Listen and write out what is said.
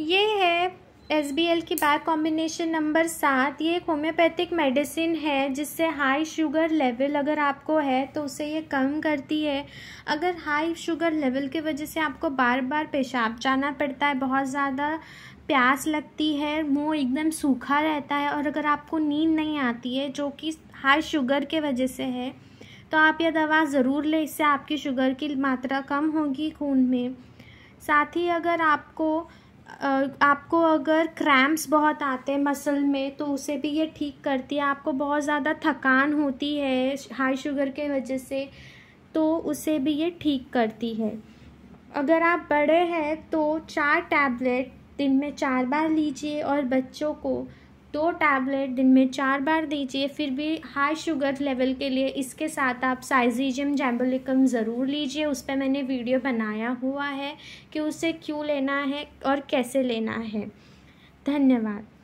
ये है S B L की बैक कॉम्बिनेशन नंबर सात ये एक होम्योपैथिक मेडिसिन है जिससे हाई शुगर लेवल अगर आपको है तो उसे ये कम करती है अगर हाई शुगर लेवल की वजह से आपको बार बार पेशाब जाना पड़ता है बहुत ज़्यादा प्यास लगती है मुंह एकदम सूखा रहता है और अगर आपको नींद नहीं आती है जो कि हाई शुगर के वजह से है तो आप यह दवा ज़रूर लें इससे आपकी शुगर की मात्रा कम होगी खून में साथ ही अगर आपको आपको अगर क्रैम्प्स बहुत आते हैं मसल में तो उसे भी ये ठीक करती है आपको बहुत ज़्यादा थकान होती है हाई शुगर के वजह से तो उसे भी ये ठीक करती है अगर आप बड़े हैं तो चार टैबलेट दिन में चार बार लीजिए और बच्चों को दो टैबलेट दिन में चार बार दीजिए फिर भी हाई शुगर लेवल के लिए इसके साथ आप साइजीजम जैम्बोलिकम ज़रूर लीजिए उस पर मैंने वीडियो बनाया हुआ है कि उसे क्यों लेना है और कैसे लेना है धन्यवाद